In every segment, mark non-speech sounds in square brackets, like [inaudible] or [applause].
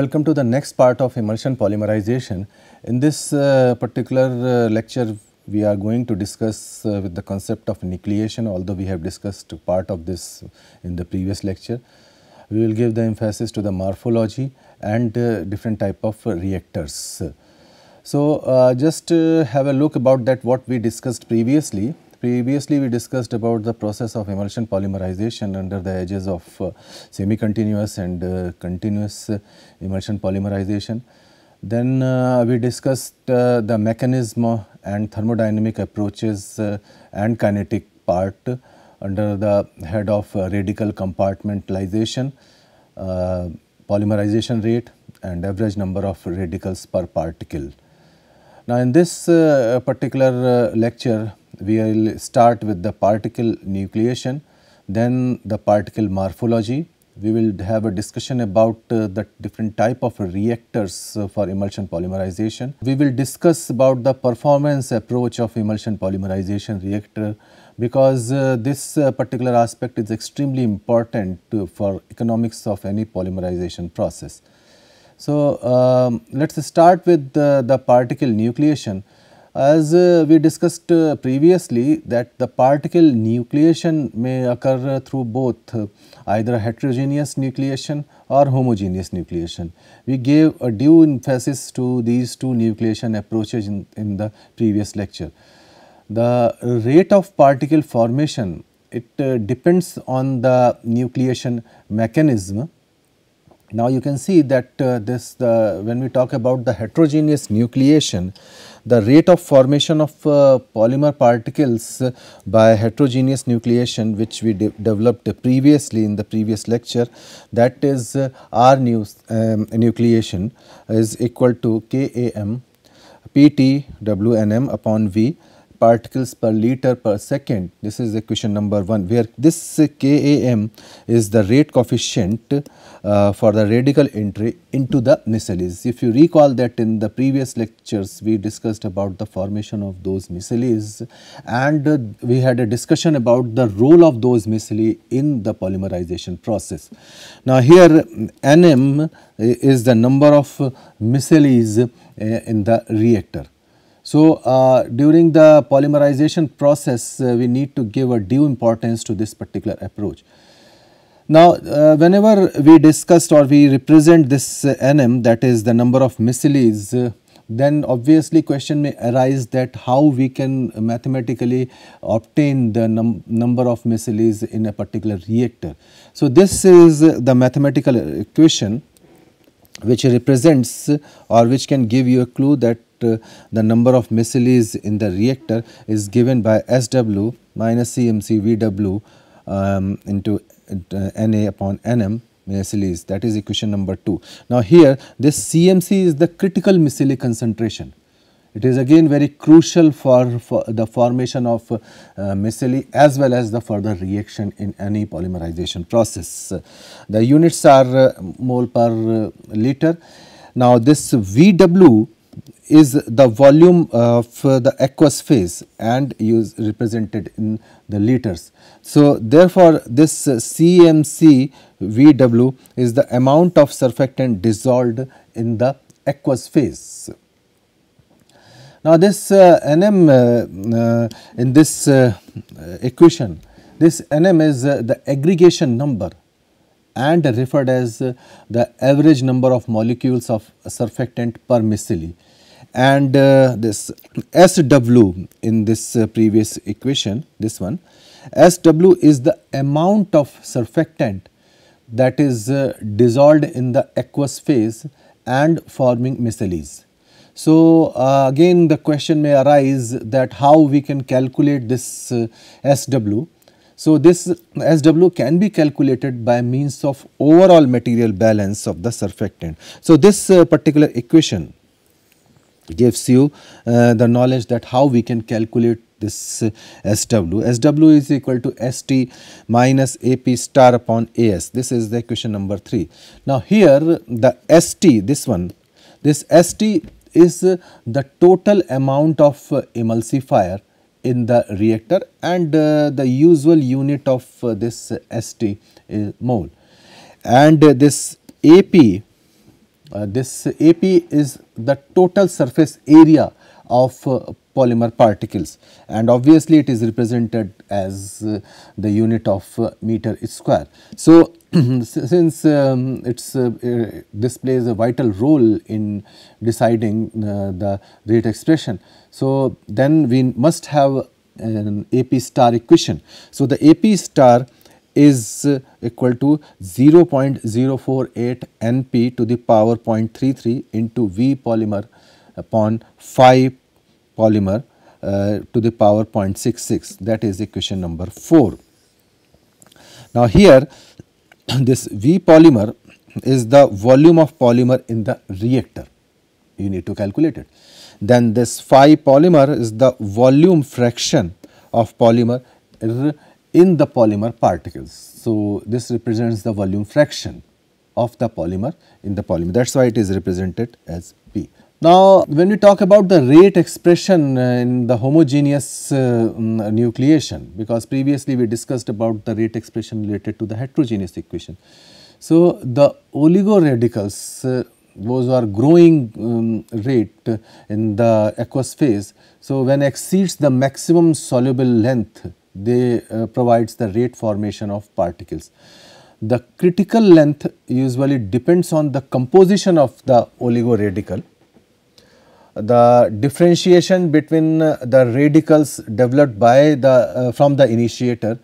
Welcome to the next part of emulsion polymerization. In this uh, particular uh, lecture, we are going to discuss uh, with the concept of nucleation, although we have discussed part of this in the previous lecture. We will give the emphasis to the morphology and uh, different type of reactors. So, uh, just uh, have a look about that what we discussed previously. Previously, we discussed about the process of emulsion polymerization under the edges of uh, semi-continuous and uh, continuous uh, emulsion polymerization. Then uh, we discussed uh, the mechanism and thermodynamic approaches uh, and kinetic part under the head of radical compartmentalization, polymerization rate and average number of radicals per particle. Now, in this particular lecture, we will start with the particle nucleation, then the particle morphology. We will have a discussion about uh, the different type of reactors uh, for emulsion polymerization. We will discuss about the performance approach of emulsion polymerization reactor because uh, this uh, particular aspect is extremely important uh, for economics of any polymerization process. So, um, let us start with the, the particle nucleation. As uh, we discussed uh, previously that the particle nucleation may occur uh, through both uh, either heterogeneous nucleation or homogeneous nucleation. We gave a due emphasis to these two nucleation approaches in, in the previous lecture. The rate of particle formation it uh, depends on the nucleation mechanism now you can see that uh, this the, when we talk about the heterogeneous nucleation, the rate of formation of uh, polymer particles by heterogeneous nucleation which we de developed previously in the previous lecture that is uh, R nu um, nucleation is equal to k a m p t w n m upon V particles per liter per second. This is equation number 1 where this KAM is the rate coefficient uh, for the radical entry into the micelles. If you recall that in the previous lectures we discussed about the formation of those micelles, and uh, we had a discussion about the role of those micelles in the polymerization process. Now here NM is the number of micelles uh, in the reactor. So, uh, during the polymerization process, uh, we need to give a due importance to this particular approach. Now, uh, whenever we discussed or we represent this uh, NM that is the number of missiles, uh, then obviously question may arise that how we can mathematically obtain the num number of micelles in a particular reactor. So, this is the mathematical equation which represents or which can give you a clue that uh, the number of micelles in the reactor is given by SW minus CMC VW um, into uh, Na upon Nm micelles. that is equation number 2. Now here this CMC is the critical micelle concentration it is again very crucial for, for the formation of uh, micelle as well as the further reaction in any polymerization process. The units are uh, mole per uh, liter. Now, this VW is the volume of uh, the aqueous phase and is represented in the liters. So, therefore, this CMC VW is the amount of surfactant dissolved in the aqueous phase. Now, this uh, nm uh, uh, in this equation, this nm is the aggregation number and referred as the average number of molecules of surfactant per micelle and uh, this SW in this uh, previous equation this one SW is the amount of surfactant that is uh, dissolved in the aqueous phase and forming micelles. So, uh, again the question may arise that how we can calculate this uh, SW. So, this SW can be calculated by means of overall material balance of the surfactant. So, this uh, particular equation gives you uh, the knowledge that how we can calculate this uh, SW. SW is equal to ST minus AP star upon AS. This is the equation number 3. Now, here the ST, this one, this ST is the total amount of emulsifier in the reactor and uh, the usual unit of uh, this ST is uh, mole. And this AP, this AP is the total surface area of polymer particles and obviously it is represented as uh, the unit of uh, meter square. So, [clears throat] since um, it's uh, uh, this plays a vital role in deciding uh, the rate expression. So, then we must have an AP star equation. So, the AP star is uh, equal to 0.048 NP to the power 0.33 into V polymer upon phi polymer uh, to the power 0.66 that is equation number 4. Now here [clears throat] this V polymer is the volume of polymer in the reactor you need to calculate it. Then this phi polymer is the volume fraction of polymer in the polymer particles. So, this represents the volume fraction of the polymer in the polymer that is why it is represented as P. Now, when we talk about the rate expression uh, in the homogeneous uh, nucleation, because previously we discussed about the rate expression related to the heterogeneous equation. So, the oligoradicals, uh, those are growing um, rate in the aqueous phase. So, when exceeds the maximum soluble length, they uh, provides the rate formation of particles. The critical length usually depends on the composition of the oligo radical the differentiation between uh, the radicals developed by the uh, from the initiator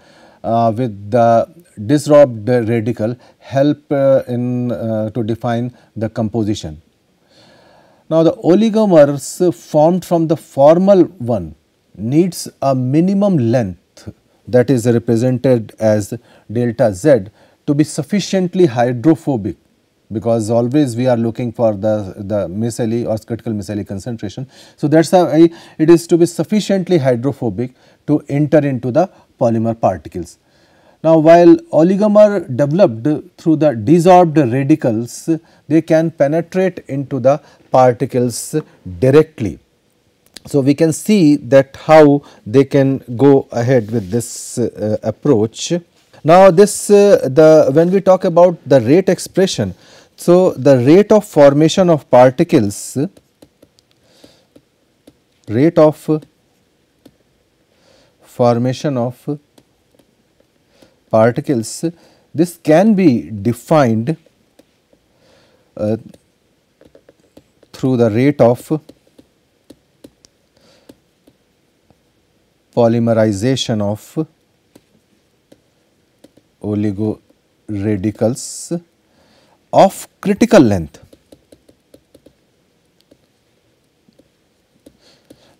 uh, with the disrobed radical help in to define the composition. Now, the oligomers formed from the formal one needs a minimum length that is represented as delta z to be sufficiently hydrophobic because always we are looking for the, the micelle or critical micelle concentration. So, that is how I, it is to be sufficiently hydrophobic to enter into the polymer particles. Now, while oligomer developed through the desorbed radicals, they can penetrate into the particles directly. So, we can see that how they can go ahead with this uh, approach. Now, this uh, the when we talk about the rate expression, so, the rate of formation of particles, rate of formation of particles, this can be defined uh, through the rate of polymerization of oligoradicals. radicals of critical length.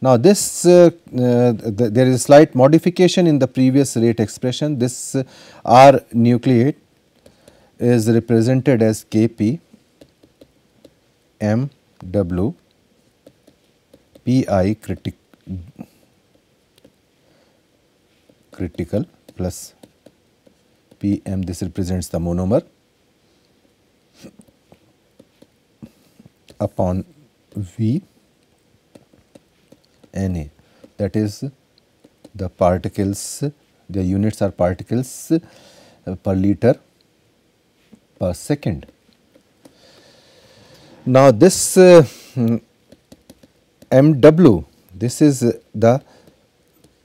Now, this uh, uh, th there is a slight modification in the previous rate expression this uh, R nucleate is represented as K p m w p i critic critical plus p m this represents the monomer upon V Na that is the particles the units are particles uh, per liter per second. Now, this uh, MW this is the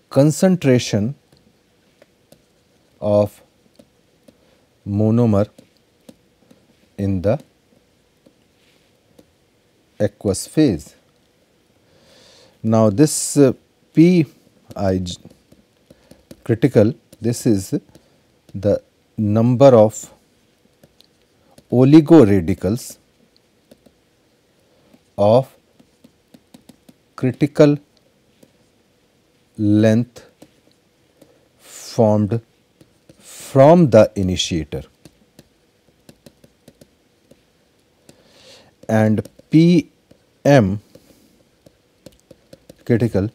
concentration of monomer in the aqueous phase. Now, this uh, P i critical this is the number of oligoradicals of critical length formed from the initiator and P m critical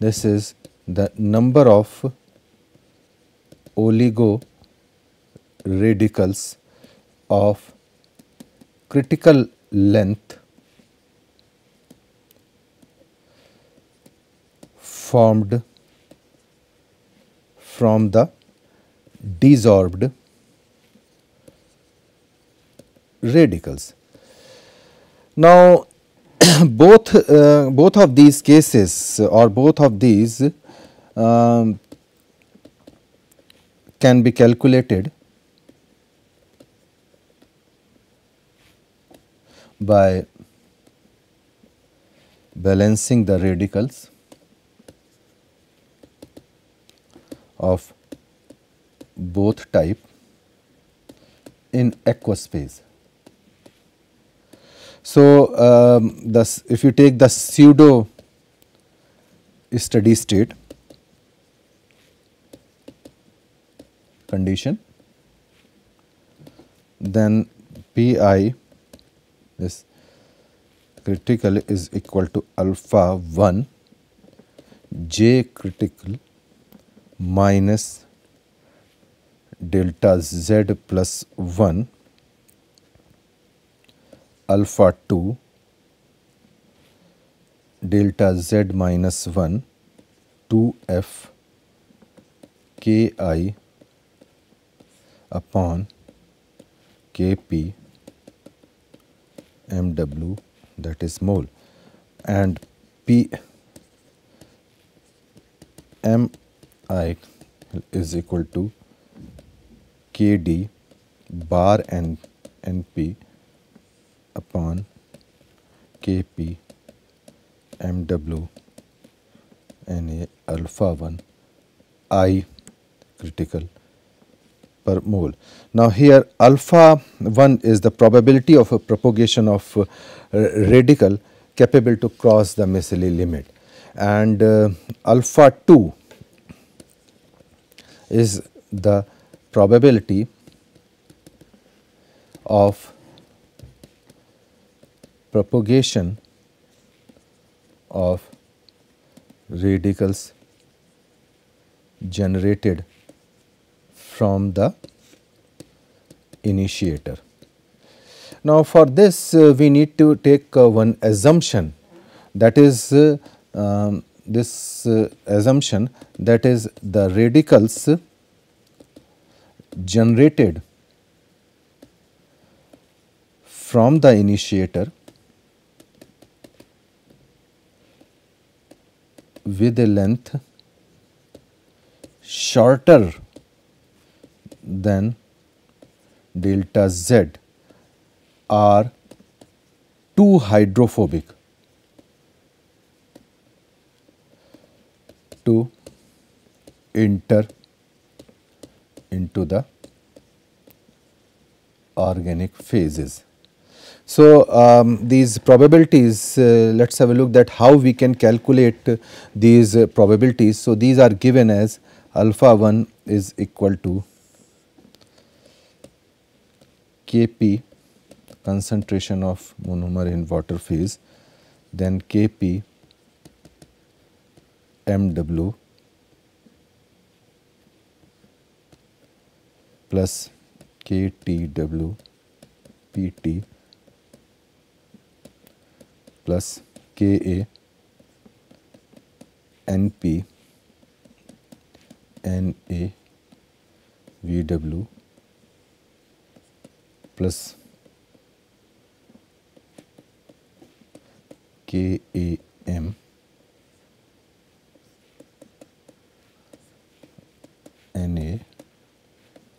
this is the number of oligo radicals of critical length formed from the desorbed radicals. Now, [coughs] both uh, both of these cases or both of these um, can be calculated by balancing the radicals of both type in aqua space. So, um, thus if you take the pseudo steady state condition, then Pi this critical is equal to alpha 1 j critical minus delta z plus 1 alpha 2 delta z minus 1 2 f k i upon k p m w that is mole and p m i is equal to k d bar and n p upon Kp Mw Na alpha 1 I critical per mole. Now here alpha 1 is the probability of a propagation of uh, radical capable to cross the Messily limit and uh, alpha 2 is the probability of propagation of radicals generated from the initiator. Now, for this uh, we need to take uh, one assumption that is uh, um, this uh, assumption that is the radicals generated from the initiator with a length shorter than delta z are too hydrophobic to enter into the organic phases. So, um, these probabilities uh, let us have a look that how we can calculate these uh, probabilities. So, these are given as alpha 1 is equal to Kp concentration of monomer in water phase then Kp Mw plus Ktw Pt plus K A N P N A V W plus K A M N A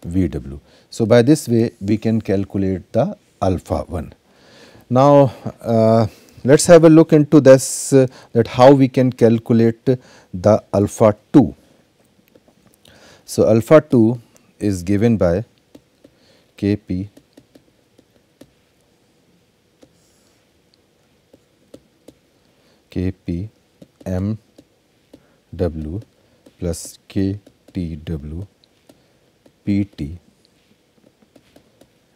V W so by this way we can calculate the alpha one now Let us have a look into this uh, that how we can calculate the alpha 2. So, alpha 2 is given by Kp Kp mw plus k t w p t w. Pt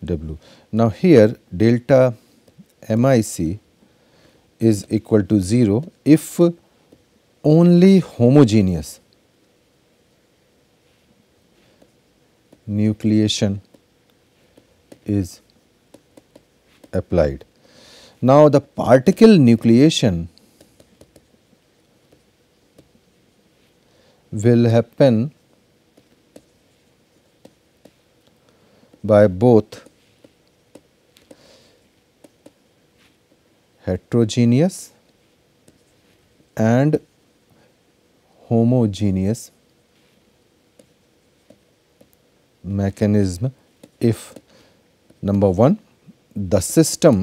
w. Now, here delta mic is equal to 0 if only homogeneous nucleation is applied. Now, the particle nucleation will happen by both heterogeneous and homogeneous mechanism if number 1 the system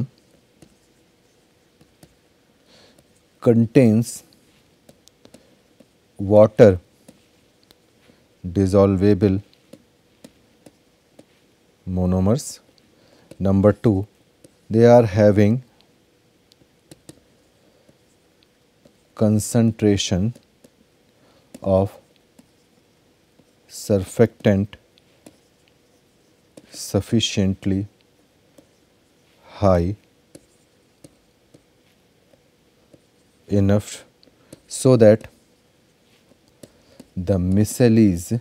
contains water dissolvable monomers number 2 they are having concentration of surfactant sufficiently high enough so that the micelles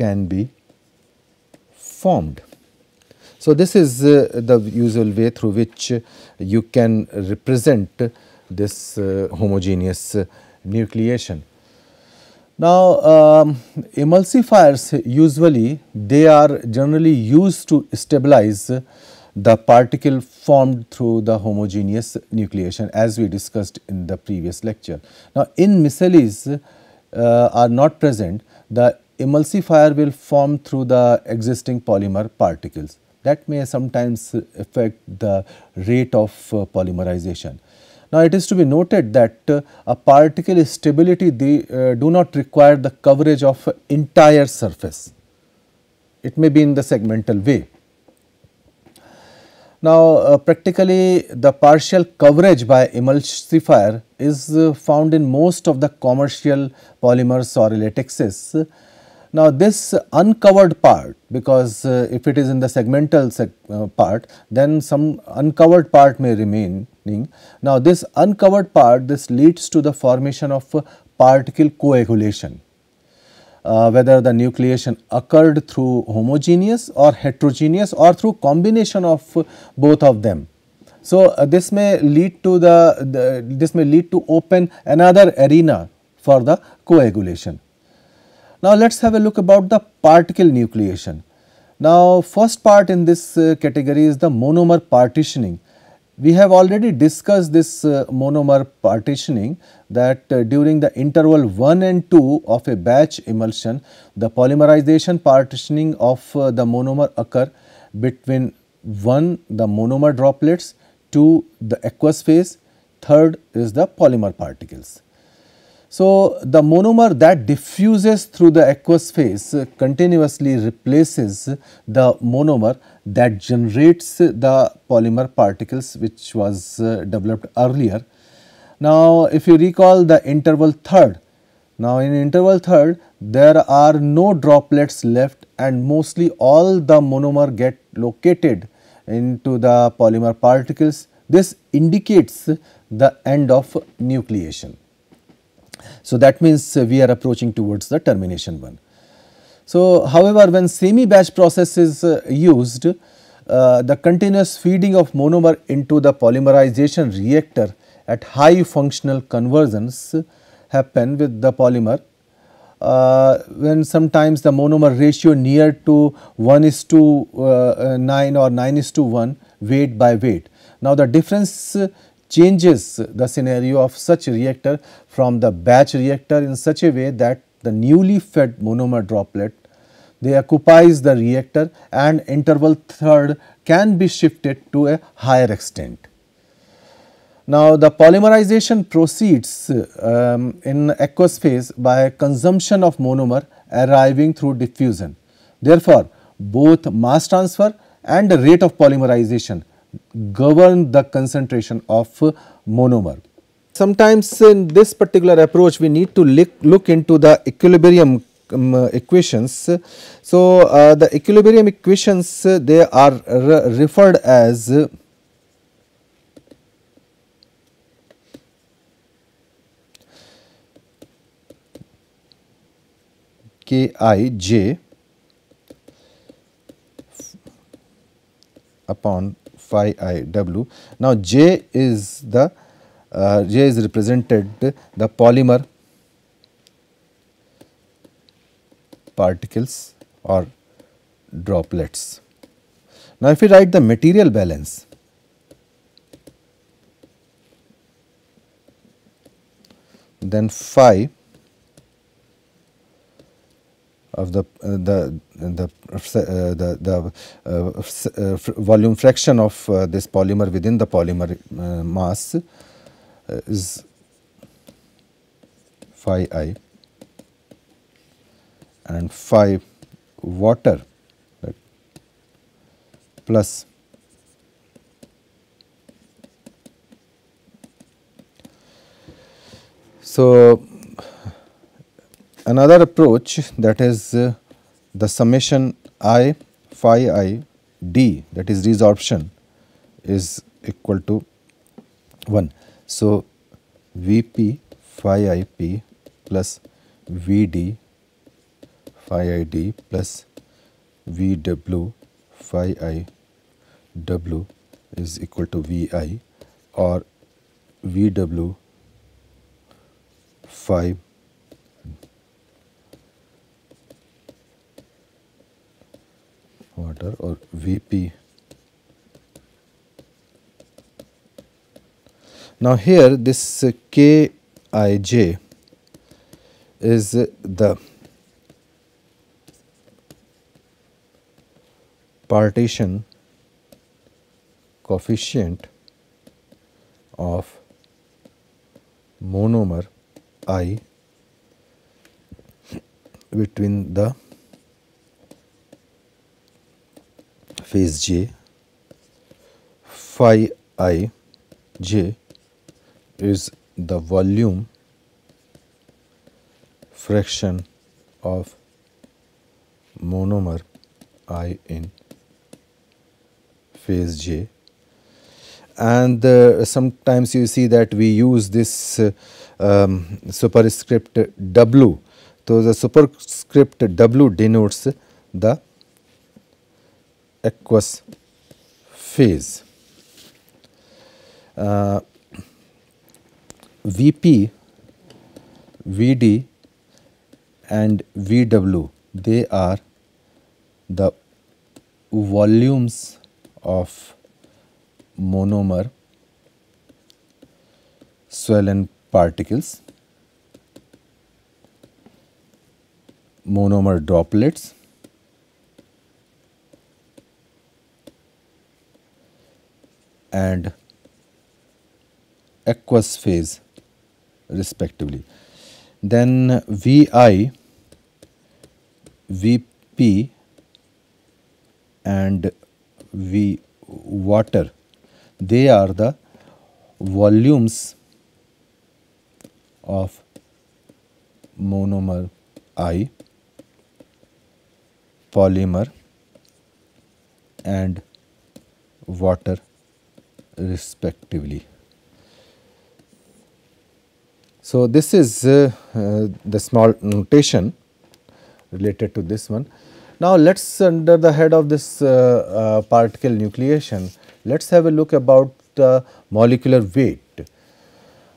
can be formed. So, this is uh, the usual way through which you can represent this uh, homogeneous uh, nucleation. Now, um, emulsifiers usually they are generally used to stabilize the particle formed through the homogeneous nucleation as we discussed in the previous lecture. Now, in micelles uh, are not present, the emulsifier will form through the existing polymer particles that may sometimes affect the rate of uh, polymerization. Now, it is to be noted that uh, a particle stability they uh, do not require the coverage of entire surface, it may be in the segmental way. Now, uh, practically the partial coverage by emulsifier is uh, found in most of the commercial polymers or latexes now, this uncovered part because uh, if it is in the segmental seg uh, part then some uncovered part may remain. Now, this uncovered part this leads to the formation of particle coagulation uh, whether the nucleation occurred through homogeneous or heterogeneous or through combination of both of them. So, uh, this may lead to the, the this may lead to open another arena for the coagulation. Now, let us have a look about the particle nucleation. Now, first part in this uh, category is the monomer partitioning. We have already discussed this uh, monomer partitioning that uh, during the interval 1 and 2 of a batch emulsion, the polymerization partitioning of uh, the monomer occur between 1 the monomer droplets, 2 the aqueous phase, third is the polymer particles. So, the monomer that diffuses through the aqueous phase continuously replaces the monomer that generates the polymer particles which was uh, developed earlier. Now, if you recall the interval third, now in interval third there are no droplets left and mostly all the monomer get located into the polymer particles. This indicates the end of nucleation. So, that means uh, we are approaching towards the termination one. So, however, when semi batch process is uh, used, uh, the continuous feeding of monomer into the polymerization reactor at high functional conversions happen with the polymer uh, when sometimes the monomer ratio near to 1 is to uh, 9 or 9 is to 1 weight by weight. Now, the difference changes the scenario of such reactor from the batch reactor in such a way that the newly fed monomer droplet they occupies the reactor and interval third can be shifted to a higher extent. Now, the polymerization proceeds um, in aqueous phase by consumption of monomer arriving through diffusion. Therefore, both mass transfer and the rate of polymerization govern the concentration of monomer. Sometimes in this particular approach we need to look into the equilibrium um, equations. So, uh, the equilibrium equations uh, they are re referred as K i j upon phi i w. Now, J is the uh, J is represented the polymer particles or droplets. Now, if we write the material balance, then phi of the the the the, the uh, volume fraction of uh, this polymer within the polymer uh, mass is phi i and phi water right, plus So, Another approach that is uh, the summation i phi i d that is resorption is equal to 1. So, V p phi i p plus V d phi i d plus V w phi i w is equal to V i or V w phi water or Vp. Now here this Kij is the partition coefficient of monomer I between the phase j, phi i j is the volume fraction of monomer i in phase j and uh, sometimes you see that we use this uh, um, superscript w. So, the superscript w denotes the aqueous phase. Uh, Vp, Vd and Vw they are the volumes of monomer swollen particles, monomer droplets and aqueous phase respectively. Then Vi, Vp and V water, they are the volumes of monomer I, polymer and water respectively. So, this is uh, uh, the small notation related to this one. Now, let us under the head of this uh, uh particle nucleation, let us have a look about the molecular weight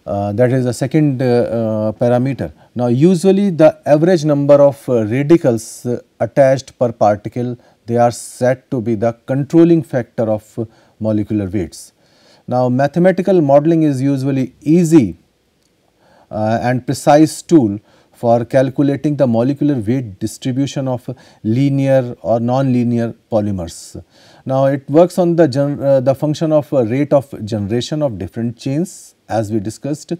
uh, that is the second uh, parameter. Now, usually the average number of radicals attached per particle they are said to be the controlling factor of molecular weights. Now, mathematical modeling is usually easy uh, and precise tool for calculating the molecular weight distribution of linear or non-linear polymers. Now, it works on the, uh, the function of uh, rate of generation of different chains as we discussed.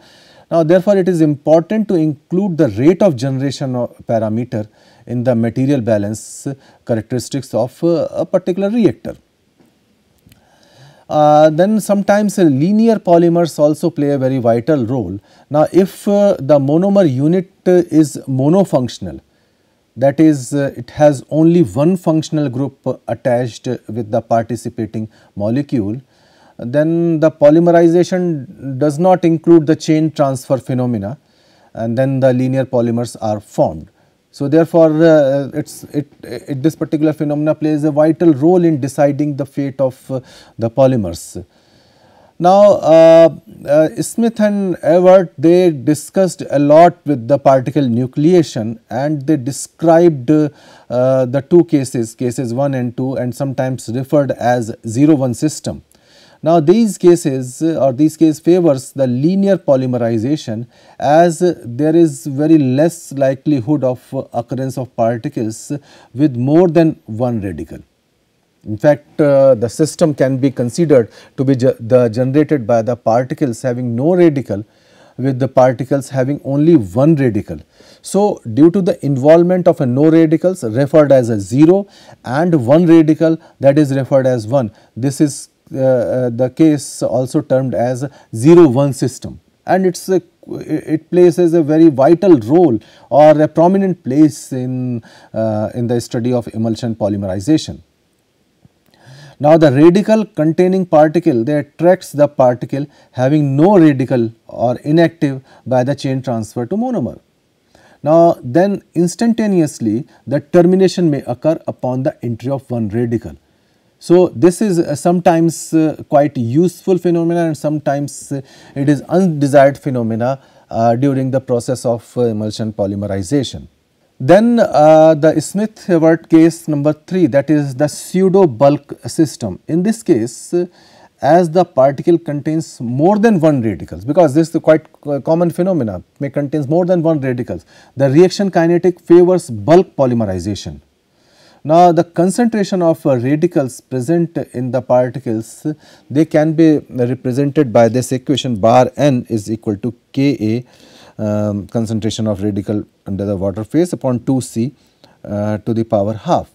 Now, therefore, it is important to include the rate of generation of parameter in the material balance characteristics of uh, a particular reactor uh, then sometimes uh, linear polymers also play a very vital role. Now, if uh, the monomer unit uh, is monofunctional, that is uh, it has only one functional group attached with the participating molecule, then the polymerization does not include the chain transfer phenomena and then the linear polymers are formed. So, therefore, uh, it's, it, it, this particular phenomena plays a vital role in deciding the fate of uh, the polymers. Now, uh, uh Smith and Evert they discussed a lot with the particle nucleation and they described uh, the two cases, cases 1 and 2 and sometimes referred as 0 1 system. Now, these cases uh, or these case favors the linear polymerization as there is very less likelihood of uh, occurrence of particles with more than one radical. In fact, uh, the system can be considered to be ge the generated by the particles having no radical with the particles having only one radical. So, due to the involvement of a no radicals referred as a 0 and one radical that is referred as 1, this is uh, uh, the case also termed as 0 1 system and it is a it plays as a very vital role or a prominent place in, uh, in the study of emulsion polymerization. Now, the radical containing particle they attracts the particle having no radical or inactive by the chain transfer to monomer. Now, then instantaneously the termination may occur upon the entry of one radical so, this is uh, sometimes uh, quite useful phenomena and sometimes uh, it is undesired phenomena uh, during the process of uh, emulsion polymerization. Then the Smith-Hewart case number 3 that is the pseudo bulk system. In this case as the particle contains more than one radicals because this is quite common phenomena may contains more than one radicals the reaction kinetic favors bulk polymerization. Now, the concentration of uh, radicals present in the particles they can be represented by this equation bar n is equal to Ka um, concentration of radical under the water phase upon 2C uh, to the power half.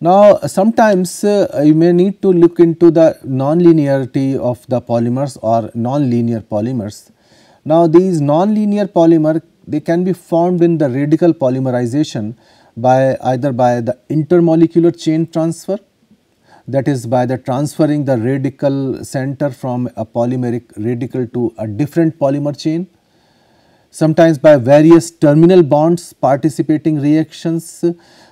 Now, sometimes uh, you may need to look into the nonlinearity of the polymers or nonlinear polymers. Now, these nonlinear polymer they can be formed in the radical polymerization by either by the intermolecular chain transfer that is by the transferring the radical center from a polymeric radical to a different polymer chain, sometimes by various terminal bonds participating reactions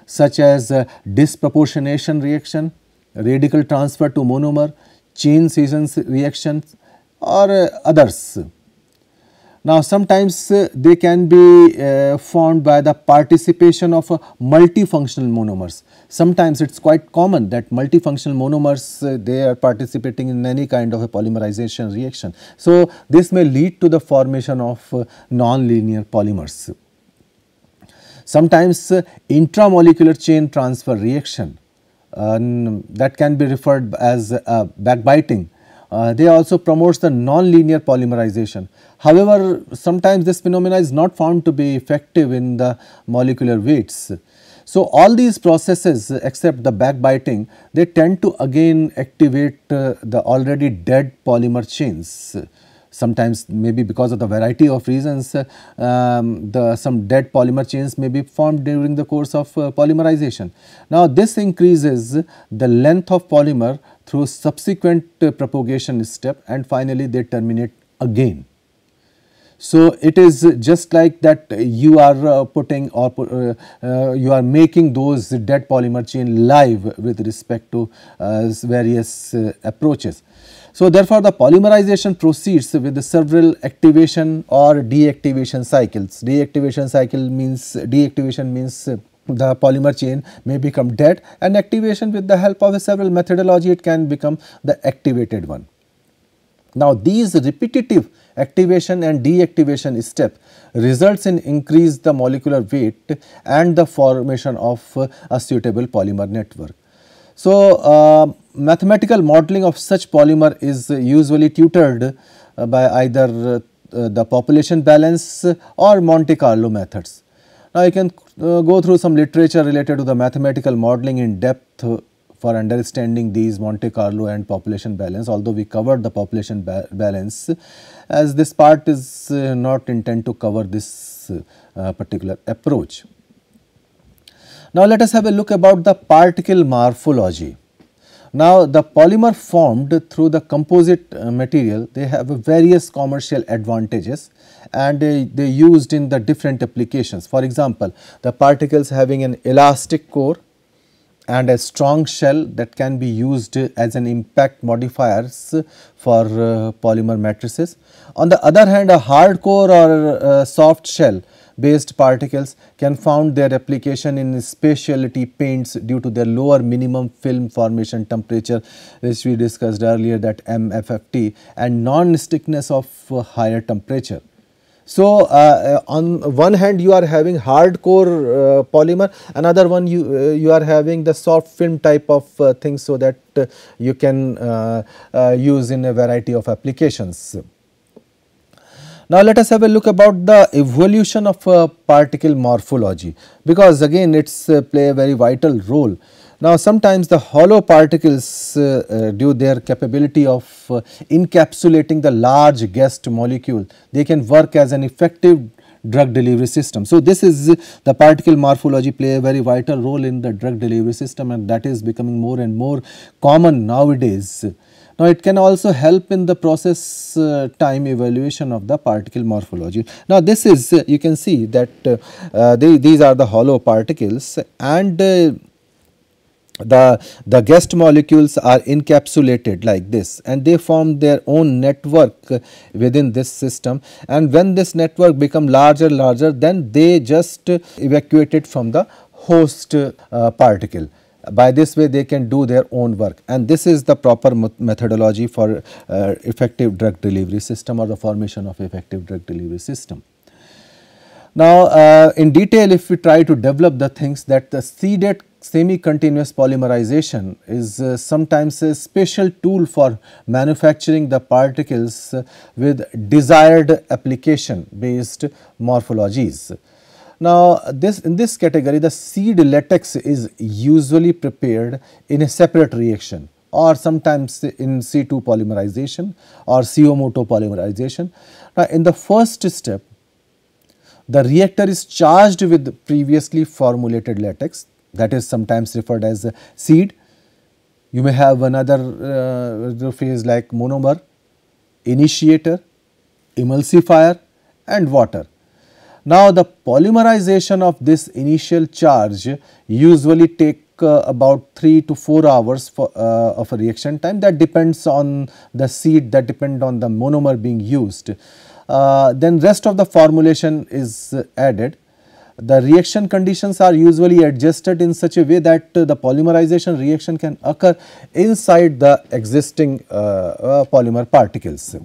such as uh, disproportionation reaction, radical transfer to monomer, chain seasons reactions or uh, others. Now, sometimes uh, they can be uh, formed by the participation of uh, multifunctional monomers. Sometimes it is quite common that multifunctional monomers uh, they are participating in any kind of a polymerization reaction. So, this may lead to the formation of uh, nonlinear polymers. Sometimes intramolecular chain transfer reaction um, that can be referred as backbiting uh, they also promotes the non-linear polymerization. However, sometimes this phenomena is not found to be effective in the molecular weights. So, all these processes except the backbiting they tend to again activate uh, the already dead polymer chains. Sometimes maybe because of the variety of reasons uh, um, the some dead polymer chains may be formed during the course of uh, polymerization. Now, this increases the length of polymer through subsequent uh, propagation step and finally they terminate again. So, it is just like that you are uh, putting or uh, uh, you are making those dead polymer chain live with respect to uh, various uh, approaches. So, therefore, the polymerization proceeds with several activation or deactivation cycles. Deactivation cycle means deactivation means the polymer chain may become dead and activation with the help of several methodology it can become the activated one. Now these repetitive activation and deactivation step results in increase the molecular weight and the formation of a suitable polymer network. So uh, mathematical modeling of such polymer is usually tutored uh, by either uh, the population balance or Monte Carlo methods. Now you can uh, go through some literature related to the mathematical modeling in depth for understanding these Monte Carlo and population balance, although we covered the population ba balance as this part is uh, not intended to cover this uh, particular approach. Now, let us have a look about the particle morphology. Now, the polymer formed through the composite uh, material, they have various commercial advantages and they, they used in the different applications. For example, the particles having an elastic core and a strong shell that can be used as an impact modifiers for uh, polymer matrices. On the other hand, a hard core or uh, soft shell based particles can found their application in specialty paints due to their lower minimum film formation temperature which we discussed earlier that MFFT and non-stickness of uh, higher temperature. So, uh, uh, on one hand you are having hardcore uh, polymer, another one you, uh, you are having the soft film type of uh, thing so that uh, you can use in a variety of applications. Now let us have a look about the evolution of uh, particle morphology because again it's uh, play a very vital role. Now sometimes the hollow particles uh, uh due their capability of uh, encapsulating the large guest molecule they can work as an effective drug delivery system. So this is uh, the particle morphology play a very vital role in the drug delivery system and that is becoming more and more common nowadays. Now, it can also help in the process uh, time evaluation of the particle morphology. Now, this is uh, you can see that uh, uh they, these are the hollow particles and uh, the, the guest molecules are encapsulated like this and they form their own network uh, within this system and when this network become larger larger then they just evacuated from the host particle by this way they can do their own work and this is the proper methodology for uh, effective drug delivery system or the formation of effective drug delivery system. Now, uh, in detail if we try to develop the things that the seeded semi-continuous polymerization is uh, sometimes a special tool for manufacturing the particles with desired application based morphologies. Now, this in this category the seed latex is usually prepared in a separate reaction or sometimes in C2 polymerization or CO-moto polymerization. Now, in the first step the reactor is charged with previously formulated latex that is sometimes referred as seed. You may have another uh, phase like monomer, initiator, emulsifier and water. Now, the polymerization of this initial charge usually take uh, about 3 to 4 hours for, uh, of a reaction time that depends on the seed that depend on the monomer being used. Uh, then rest of the formulation is added. The reaction conditions are usually adjusted in such a way that uh, the polymerization reaction can occur inside the existing uh, uh, polymer particles.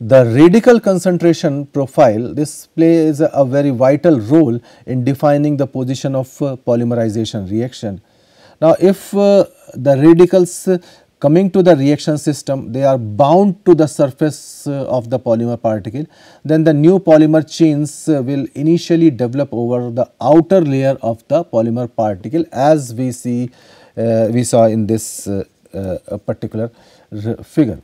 The radical concentration profile, this plays a very vital role in defining the position of uh, polymerization reaction. Now, if uh, the radicals uh, coming to the reaction system, they are bound to the surface uh, of the polymer particle, then the new polymer chains uh, will initially develop over the outer layer of the polymer particle as we see, uh, we saw in this uh, uh, particular figure.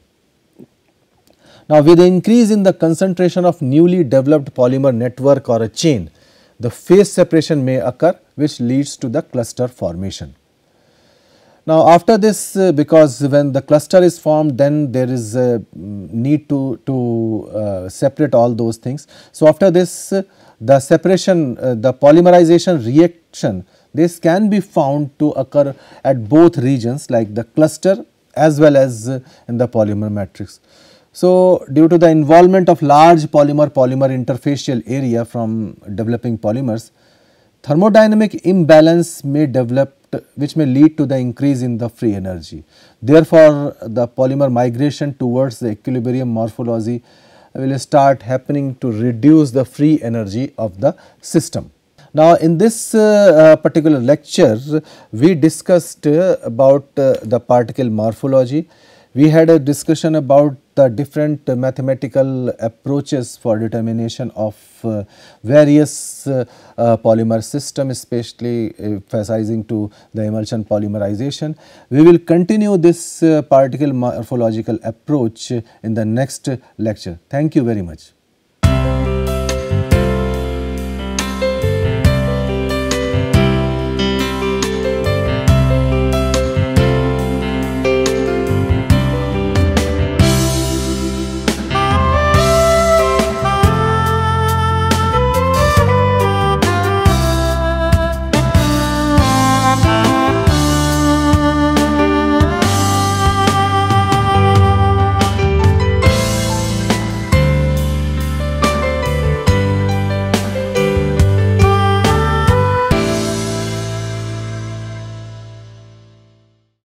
Now, with the increase in the concentration of newly developed polymer network or a chain, the phase separation may occur which leads to the cluster formation. Now, after this uh, because when the cluster is formed then there is a mm, need to, to uh, separate all those things. So, after this uh, the separation uh, the polymerization reaction this can be found to occur at both regions like the cluster as well as uh, in the polymer matrix. So, due to the involvement of large polymer-polymer interfacial area from developing polymers, thermodynamic imbalance may develop which may lead to the increase in the free energy. Therefore, the polymer migration towards the equilibrium morphology will start happening to reduce the free energy of the system. Now, in this uh, uh particular lecture, we discussed uh, about uh, the particle morphology. We had a discussion about the different mathematical approaches for determination of uh, various uh, uh, polymer system especially emphasizing to the emulsion polymerization. We will continue this particle morphological approach in the next lecture. Thank you very much.